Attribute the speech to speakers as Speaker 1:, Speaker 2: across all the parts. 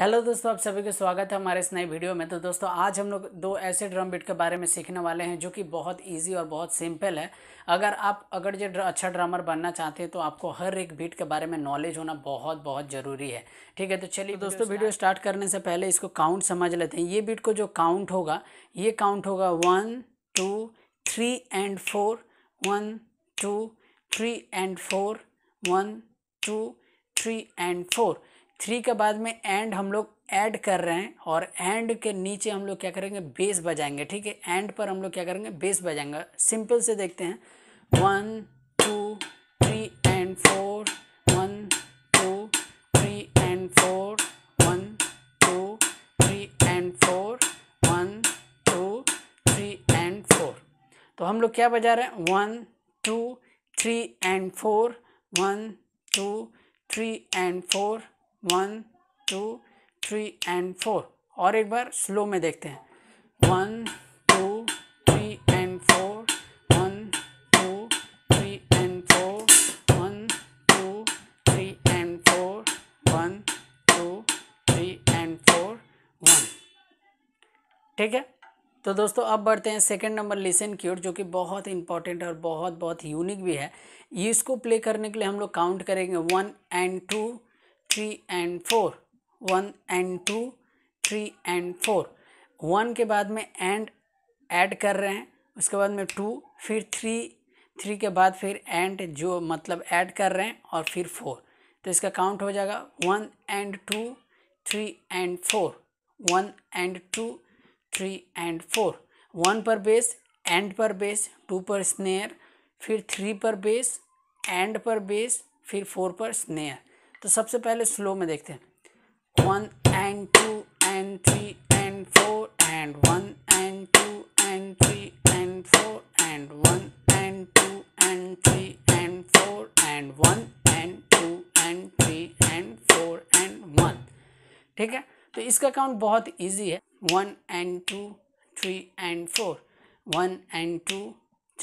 Speaker 1: hello दोस्तों आप सभी का स्वागत है हमारे इस नए वीडियो में तो दोस्तों आज हम लोग दो ऐसे ड्रम बीट के बारे में सीखने वाले हैं जो कि बहुत इजी और बहुत सिंपल है अगर आप अगर जो अच्छा ड्रामर बनना चाहते हैं तो आपको हर एक बीट के बारे में नॉलेज होना बहुत बहुत ज़रूरी है ठीक है तो चलिए तो दोस्तों वीडियो स्टार्ट करने से पहले इसको काउंट समझ लेते हैं ये बीट को जो काउंट होगा ये काउंट होगा one two three and four one two three and four one two three and four three के बाद में एंड हम लोग ऐड कर रहे हैं और एंड के नीचे हम लोग क्या करेंगे बेस बजाएंगे ठीक है एंड पर हम लोग क्या करेंगे बेस बजाएंगे सिंपल से देखते हैं one two three and four one two three and four one two three and four one two three and four तो हम लोग क्या बजा रहे हैं one two three and four one two three and four one two three and four और एक बार स्लो में देखते हैं one two three and four one two three and four one two three and four one two three and four one ठीक है तो दोस्तों अब बढ़ते हैं सेकंड नंबर लिसन की ओर जो कि बहुत इंपॉर्टेंट और बहुत बहुत यूनिक भी है इसको प्ले करने के लिए हम लोग काउंट करेंगे one and two three and four one and two three and four one के बाद में एंड ऐड कर रहे हैं उसके बाद में टू फिर थ्री थ्री के बाद फिर एंड जो मतलब ऐड कर रहे हैं और फिर फोर तो इसका काउंट हो जाएगा one and two three and four one and two three and four one पर बेस एंड पर बेस टू पर स्नेयर फिर थ्री पर बेस एंड पर बेस फिर फोर पर स्नेयर तो सबसे पहले स्लो में देखते हैं one and two and three and four and one and two and three and four and one and two and three and four and one and two and three and four and one ठीक है तो इसका काउंट बहुत easy है one and two three and four one and two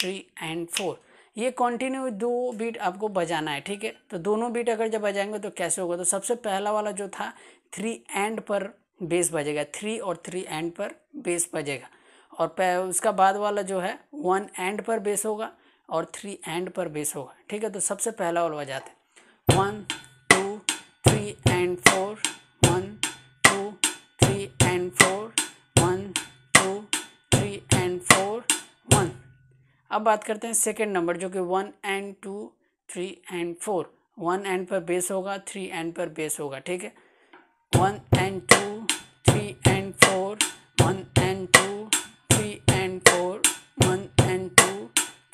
Speaker 1: three and four ये continue दो beat आपको बजाना है ठीक है तो दोनों बीट अगर जब बजाएंगे तो कैसे होगा तो सबसे पहला वाला जो था थ्री एंड पर बेस बजेगा थ्री और थ्री एंड पर बेस बजेगा और उसका बाद वाला जो है वन एंड पर बेस होगा और थ्री एंड पर बेस होगा ठीक है तो सबसे पहला वाला बजाते वन अब बात करते हैं सेकेंड नंबर जो कि one and two three and four one and पर बेस होगा थ्री एंड पर बेस होगा ठीक है one and two three and four one and two three and four one and two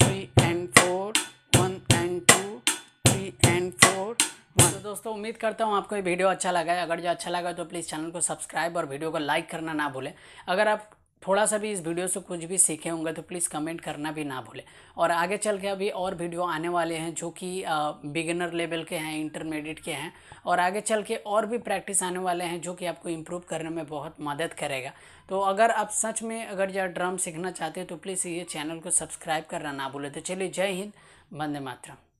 Speaker 1: three and four one and two three and four तो दोस्तों उम्मीद करता हूँ आपको ये वीडियो अच्छा लगा है अगर जो अच्छा लगा तो प्लीज़ चैनल को सब्सक्राइब और वीडियो को लाइक करना ना भूलें अगर आप थोड़ा सा भी इस वीडियो से कुछ भी सीखे होंगे तो प्लीज़ कमेंट करना भी ना भूलें और आगे चल के अभी और वीडियो आने वाले हैं जो कि बिगिनर लेवल के हैं इंटरमीडिएट के हैं और आगे चल के और भी प्रैक्टिस आने वाले हैं जो कि आपको इम्प्रूव करने में बहुत मदद करेगा तो अगर आप सच में अगर यह ड्रम सीखना चाहते हो तो प्लीज़ ये चैनल को सब्सक्राइब करना ना भूलें तो चलिए जय हिंद वंदे मातरम